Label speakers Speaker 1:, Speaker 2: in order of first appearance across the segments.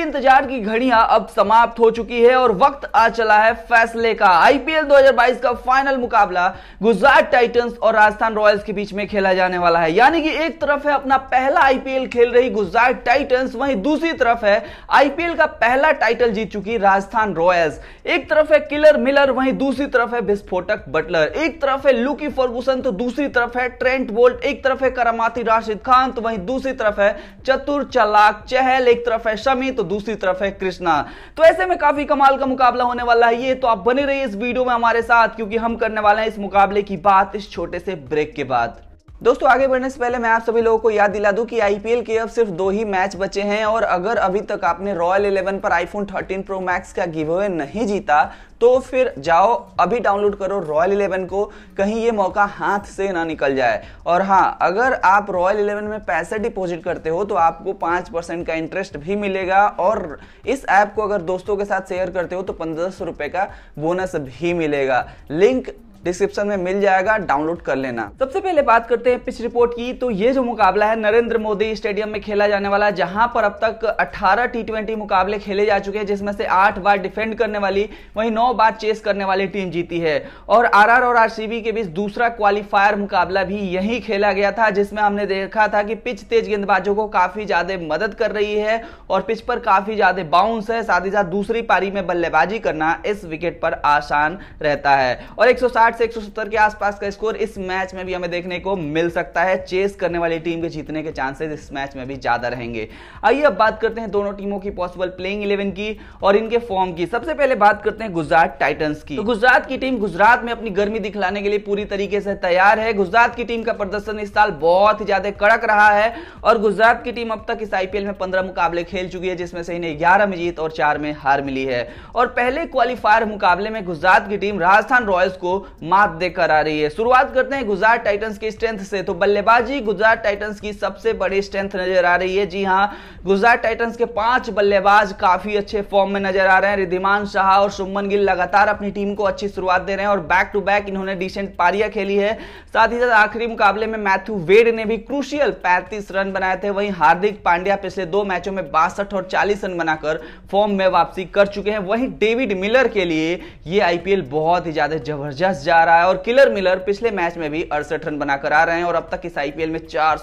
Speaker 1: इंतजार की घड़ियां अब समाप्त हो चुकी है और वक्त आ चला है फैसले का आईपीएल 2022 का फाइनल मुकाबला गुजरात टाइटंस और राजस्थान रॉयल्स के बीच में खेला जाने वाला है यानी कि एक तरफ है अपना पहला आईपीएल खेल रही गुजरात टाइटंस वहीं दूसरी तरफ है आईपीएल का पहला टाइटल जीत चुकी राजस्थान रॉयल्स एक तरफ है किलर मिलर वहीं दूसरी तरफ है विस्फोटक बटलर एक तरफ है लुकी फर्गूसन तो दूसरी तरफ है ट्रेंट बोल्ट एक तरफ है करामाती राशिद खान तो वहीं दूसरी तरफ तरफ है चतुर चलाक चहल एक तरफ है शमी तो दूसरी तरफ है कृष्णा तो ऐसे में काफी कमाल का मुकाबला होने वाला है ये तो आप बने रहिए इस वीडियो में हमारे साथ क्योंकि हम करने वाले हैं इस मुकाबले की बात इस छोटे से ब्रेक के बाद दोस्तों आगे बढ़ने से पहले मैं आप सभी लोगों को याद दिला दूं कि आईपीएल के अब सिर्फ दो ही मैच बचे हैं और अगर अभी तक आपने रॉयल इलेवन पर आईफोन 13 प्रो मैक्स का गिव अवे नहीं जीता तो फिर जाओ अभी डाउनलोड करो रॉयल इलेवन को कहीं ये मौका हाथ से ना निकल जाए और हाँ अगर आप रॉयल इलेवन में पैसे डिपॉजिट करते हो तो आपको पाँच परसेंट का इंटरेस्ट भी मिलेगा और इस ऐप को अगर दोस्तों के साथ शेयर करते हो तो पंद्रह सौ रुपये का बोनस भी मिलेगा लिंक डिस्क्रिप्शन में मिल जाएगा डाउनलोड कर लेना सबसे पहले बात करते हैं पिच रिपोर्ट की तो ये जो मुकाबला है नरेंद्र मोदी स्टेडियम में खेला जाने वाला है जहां पर अब तक 18 टी मुकाबले खेले जा चुके हैं जिसमें से आठ बार डिफेंड करने वाली वहीं नौ बार चेस करने वाली टीम जीती है और आर और आर के बीच दूसरा क्वालिफायर मुकाबला भी यही खेला गया था जिसमें हमने देखा था कि पिच तेज गेंदबाजों को काफी ज्यादा मदद कर रही है और पिच पर काफी ज्यादा बाउंस है साथ ही साथ दूसरी पारी में बल्लेबाजी करना इस विकेट पर आसान रहता है और एक से 170 के आसपास का स्कोर इस मैच में भी हमें देखने को मिल सकता है चेस करने वाली टीम के जीतने के चांसेस इस मैच में भी ज्यादा रहेंगे आइए अब बात करते हैं दोनों टीमों की पॉसिबल प्लेइंग इलेवन की और इनके फॉर्म की सबसे पहले बात करते हैं गुजरात टाइटन्स की तो गुजरात की टीम गुजरात में अपनी गर्मी दिखलाने के लिए पूरी तरीके से तैयार है गुजरात की टीम का प्रदर्शन इस साल बहुत ही ज्यादा कड़क रहा है और गुजरात की टीम अब तक इस आईपीएल में पंद्रह मुकाबले खेल चुकी है जिसमें से इन्हें ग्यारह में जीत और चार में हार मिली है और पहले क्वालिफायर मुकाबले में गुजरात की टीम राजस्थान रॉयल्स को मात देकर आ रही है शुरुआत करते हैं गुजरात टाइटंस की स्ट्रेंथ से तो बल्लेबाजी गुजरात टाइटंस की सबसे बड़ी स्ट्रेंथ नजर आ रही है जी हाँ गुजरात टाइटंस के पांच बल्लेबाज काफी अच्छे फॉर्म में नजर आ रहे हैं रिधिमान शाह और सुमन गिल लगातार अपनी टीम को अच्छी शुरुआत दे रहे हैं और बैक टू बैक इन्होंने डिसेंट पारियां खेली है साथ ही साथ आखिरी मुकाबले में मैथ्यू वेड ने भी क्रूशियल पैंतीस रन बनाए थे वहीं हार्दिक पांड्या पिछले दो मैचों में बासठ और चालीस रन बनाकर फॉर्म में वापसी कर चुके हैं वहीं डेविड मिलर के लिए ये आईपीएल बहुत ही ज्यादा जबरदस्त जा रहा है और किलर मिलर पिछले मैच में भी अड़सठ रन बनाकर आ रहे हैं और अब तक इस आईपीएल में चार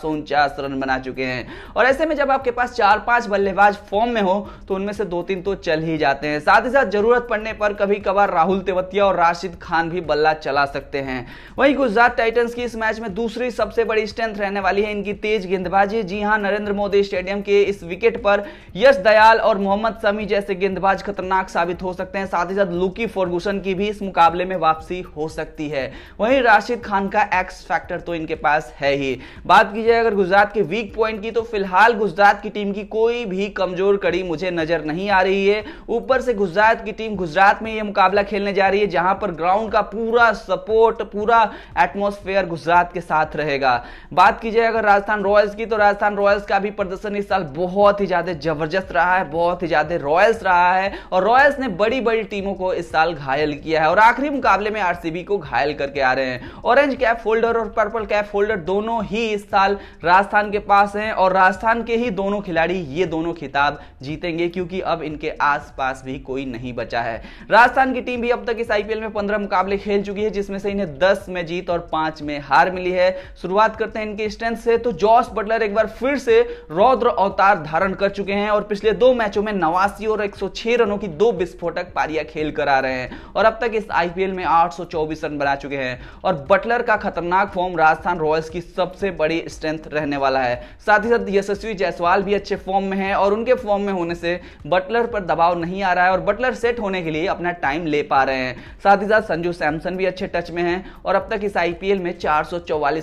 Speaker 1: रन बना चुके हैं और ऐसे में जब आपके पास चार पांच बल्लेबाज फॉर्म में हो तो उनमें से दो तीन तो चल ही जाते हैं साथ ही साथ जरूरत पड़ने पर कभी कभार राहुल तेवतिया और राशिद खान भी बल्ला चला सकते हैं वहीं गुजरात टाइटन्स की इस मैच में दूसरी सबसे बड़ी स्ट्रेंथ रहने वाली है इनकी तेज गेंदबाजी जी हाँ नरेंद्र मोदी स्टेडियम के इस विकेट पर यश दयाल और मोहम्मद समी जैसे गेंदबाज खतरनाक साबित हो सकते हैं साथ ही साथ लुकी फर्गूसन की भी इस मुकाबले में वापसी हो सकती है वहीं राशिद खान का एक्स फैक्टर तो इनके पास है ही बात की जाए अगर गुजरात के वीक पॉइंट की तो फिलहाल गुजरात की टीम की कोई भी कमजोर कड़ी मुझे नजर नहीं आ रही है ऊपर से गुजरात की टीम गुजरात में यह मुकाबला खेलने जा रही है जहां पर ग्राउंड का पूरा सपोर्ट पूरा एटमोस्फेयर गुजरात के साथ रहेगा बात की जाए अगर राजस्थान रॉयल्स की तो राजस्थान रॉयल्स का भी प्रदर्शन इस साल बहुत ही ज्यादा जबरदस्त रहा है बहुत ही ज्यादा रॉयल्स रहा है और रॉयल्स ने बड़ी बड़ी टीमों को इस साल घायल किया है और आखिरी मुकाबले में आरसीबी टीवी को घायल करके आ रहे हैं ऑरेंज कैप होल्डर और पर्पल कैप होल्डर दोनों ही इस साल राजस्थान के पास हैं और राजस्थान के ही दोनों खिलाड़ी ये दोनों खिताब जीतेंगे क्योंकि अब इनके आसपास भी कोई नहीं बचा है राजस्थान की टीम भी अब तक इस आईपीएल में पंद्रह मुकाबले खेल चुकी है जिसमें से इन्हें दस में जीत और पांच में हार मिली है शुरुआत करते हैं इनके स्ट्रेंथ से तो जॉस बटलर एक बार फिर से रौद्र अवतार धारण कर चुके हैं और पिछले दो मैचों में नवासी और 106 रनों की दो विस्फोटक पारियां खेल कर आ रहे हैं और अब तक इस आईपीएल में आठ चौबीस रन बना चुके हैं और बटलर का खतरनाक फॉर्म राजस्थान रॉयल्स की सबसे बड़ी स्ट्रेंथ रहने वाला है साथ ही साथ यशस्वी जायसवाल भी अच्छे फॉर्म में है और उनके फॉर्म में होने से बटलर पर दबाव नहीं आ रहा है और बटलर सेट होने के लिए अपना टाइम ले पा रहे हैं साथ ही साथ संजू सैमसन भी अच्छे टच में है और अब तक इस आईपीएल में चार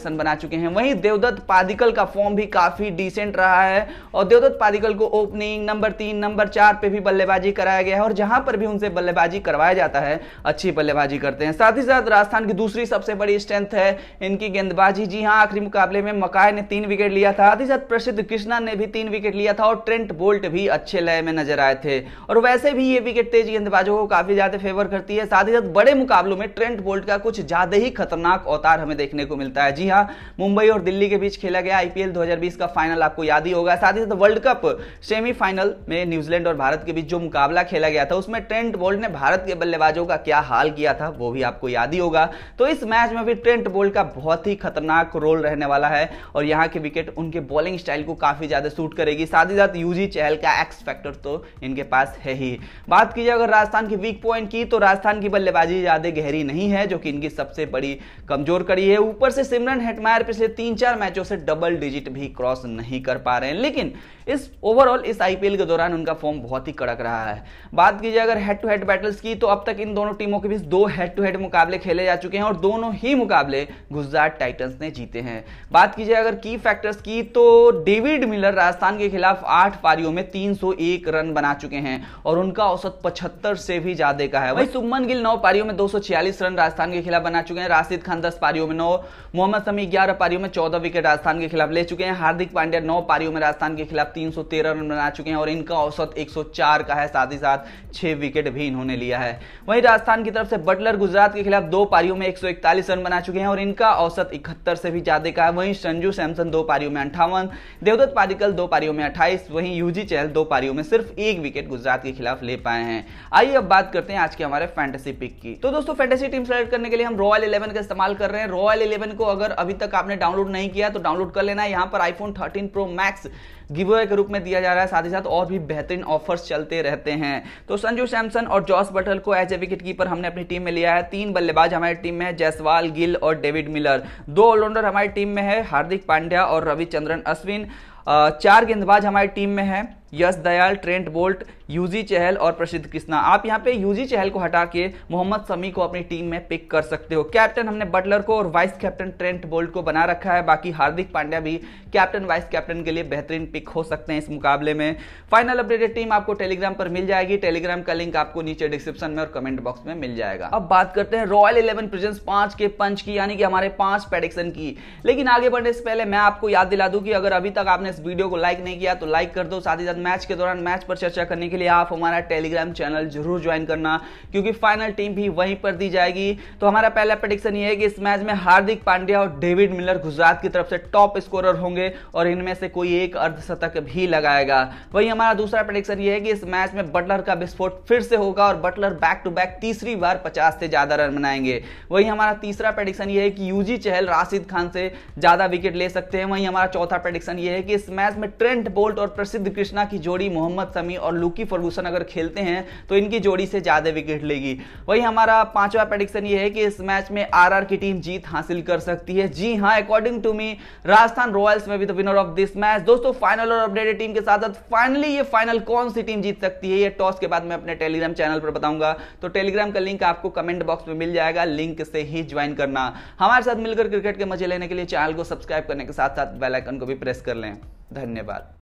Speaker 1: रन बना चुके हैं वहीं देवदत्त पादिकल का फॉर्म भी काफी डिसेंट रहा है और देवदत्त पादिकल को ओपनिंग नंबर तीन नंबर चार पे भी बल्लेबाजी कराया गया है और जहां पर भी उनसे बल्लेबाजी करवाया जाता है अच्छी बल्लेबाजी करते हैं साथ ही साथ भारत राजस्थान की दूसरी सबसे बड़ी स्ट्रेंथ है इनकी गेंदबाजी जी हाँ आखिरी मुकाबले में मकाय ने तीन विकेट लिया था अति साथ प्रसिद्ध कृष्णा ने भी तीन विकेट लिया था और ट्रेंट बोल्ट भी अच्छे लय में नजर आए थे और वैसे भी ये विकेट तेज गेंदबाजों को काफी ज्यादा फेवर करती है साथ ही साथ बड़े मुकाबलों में ट्रेंट बोल्ट का कुछ ज्यादा ही खतरनाक अवतार हमें देखने को मिलता है जी हाँ मुंबई और दिल्ली के बीच खेला गया आईपीएल दो का फाइनल आपको याद ही होगा साथ ही साथ वर्ल्ड कप सेमीफाइनल में न्यूजीलैंड और भारत के बीच जो मुकाबला खेला गया था उसमें ट्रेंट बोल्ट ने भारत के बल्लेबाजों का क्या हाल किया था वो भी आपको याद बुनियादी होगा तो इस मैच में भी ट्रेंट बोल्ट का बहुत ही खतरनाक रोल रहने वाला है और यहाँ के विकेट उनके बॉलिंग स्टाइल को काफ़ी ज़्यादा सूट करेगी साथ ही साथ यूजी चहल का एक्स फैक्टर तो इनके पास है ही बात कीजिए अगर राजस्थान की वीक पॉइंट की तो राजस्थान की बल्लेबाजी ज़्यादा गहरी नहीं है जो कि इनकी सबसे बड़ी कमजोर कड़ी है ऊपर से सिमरन हेटमायर पिछले तीन चार मैचों से डबल डिजिट भी क्रॉस नहीं कर पा रहे हैं लेकिन इस ओवरऑल इस आईपीएल के दौरान उनका फॉर्म बहुत ही कड़क रहा है बात कीजिए अगर हेड टू हेड बैटल्स की तो अब तक इन दोनों टीमों के बीच दो हेड टू हेड मुकाबले खेले जा चुके हैं और दोनों ही मुकाबले गुजरात टाइटन्स ने जीते हैं बात की जाए अगर की फैक्टर्स की तो डेविड मिलर राजस्थान के खिलाफ आठ पारियों में 301 रन बना चुके हैं और उनका औसत पचहत्तर से भी ज्यादा का है वही सुमन गिल नौ पारियों में दो रन राजस्थान के खिलाफ बना चुके हैं राशिद खान दस पारियों में नौ मोहम्मद समी ग्यारह पारियों में चौदह विकेट राजस्थान के खिलाफ ले चुके हैं हार्दिक पांड्या नौ पारियों में राजस्थान के खिलाफ तीन रन बना चुके हैं और इनका औसत एक का है साथ ही साथ छह विकेट भी इन्होंने लिया है वही राजस्थान की तरफ से बटलर गुजरात के खिलाफ आप दो पारियों में 141 रन बना चुके हैं और इनका औसत इकहत्तर से भी ज्यादा का है वहीं संजू सैमसन दो पारियों में अंठावन देवदत्त पादिकल दो पारियों में 28 वहीं यूजी चहल दो पारियों में सिर्फ एक विकेट गुजरात के खिलाफ ले पाए हैं आइए अब बात करते हैं आज के हमारे फैंटेसी पिक की तो दोस्तों फैंटेसी टीम सेलेक्ट करने के लिए हम रॉयल इलेवन का इस्तेमाल कर रहे हैं रॉयल इलेवन को अगर अभी तक आपने डाउनलोड नहीं किया तो डाउनलोड कर लेना यहाँ पर iPhone thirteen Pro Max giveaway के रूप में दिया जा रहा है साथ ही साथ और भी बेहतरीन ऑफर्स चलते रहते हैं तो संजू सैमसन और जॉस बटल को एज ए विकेट कीपर हमने अपनी टीम में लिया है तीन बल्ले बल्लेबाज हमारी टीम में है जयसवाल गिल और डेविड मिलर दो ऑलराउंडर हमारी टीम में है हार्दिक पांड्या और रविचंद्रन अश्विन चार गेंदबाज हमारी टीम में है यश दयाल ट्रेंट बोल्ट यूजी चहल और प्रसिद्ध कृष्णा आप यहाँ पे यूजी चहल को हटा के मोहम्मद समी को अपनी टीम में पिक कर सकते हो कैप्टन हमने बटलर को और वाइस कैप्टन ट्रेंट बोल्ट को बना रखा है बाकी हार्दिक पांड्या भी कैप्टन वाइस कैप्टन के लिए बेहतरीन पिक हो सकते हैं इस मुकाबले में फाइनल अपडेटेड टीम आपको टेलीग्राम पर मिल जाएगी टेलीग्राम का लिंक आपको नीचे डिस्क्रिप्शन में और कमेंट बॉक्स में मिल जाएगा अब बात करते हैं रॉयल इलेवन प्रिजेंस पांच के पंच की यानी कि हमारे पांच प्रेडिक्शन की लेकिन आगे बढ़ने से पहले मैं आपको याद दिला दू कि अगर अभी तक आपने इस वीडियो को लाइक नहीं किया तो लाइक कर दो साथ ही साथ मैच के दौरान मैच पर चर्चा करने के लिए आप हमारा टेलीग्राम चैनल जरूर ज्वाइन करना क्योंकि फाइनल टीम भी वहीं पर दी जाएगी तो हमारा पहला प्रडिक्शन ये है कि इस मैच में हार्दिक पांड्या और डेविड मिलर गुजरात की तरफ से टॉप स्कोरर होंगे और इनमें से कोई एक अर्धशतक भी लगाएगा वही हमारा दूसरा प्रडिक्शन ये है कि इस मैच में बटलर का विस्फोट फिर से होगा और बटलर बैक टू बैक तीसरी बार पचास से ज्यादा रन बनाएंगे वही हमारा तीसरा प्रडिक्शन ये है कि यूजी चहल राशिद खान से ज्यादा विकेट ले सकते हैं वहीं हमारा चौथा प्रडिक्शन ये है कि इस मैच में ट्रेंट बोल्ट और प्रसिद्ध कृष्णा की जोड़ी मोहम्मद समी और लुकी फर्गूसन अगर खेलते हैं तो इनकी जोड़ी से ज़्यादा विकेट लेगी वही हमारा पांचवा प्रेडिक्शन ये है कि इस मैच में आर की टीम जीत हासिल कर सकती है जी हाँ according to me Rajasthan Royals में भी the winner of this match दोस्तों फाइनल और अपडेटेड टीम के साथ साथ फाइनली ये फाइनल कौन सी टीम जीत सकती है ये टॉस के बाद मैं अपने टेलीग्राम चैनल पर बताऊंगा तो टेलीग्राम का लिंक आपको कमेंट बॉक्स में मिल जाएगा लिंक से ही ज्वाइन करना हमारे साथ मिलकर क्रिकेट के मजे लेने के लिए चैनल को सब्सक्राइब करने के साथ साथ बेल आइकन को भी प्रेस कर लें धन्यवाद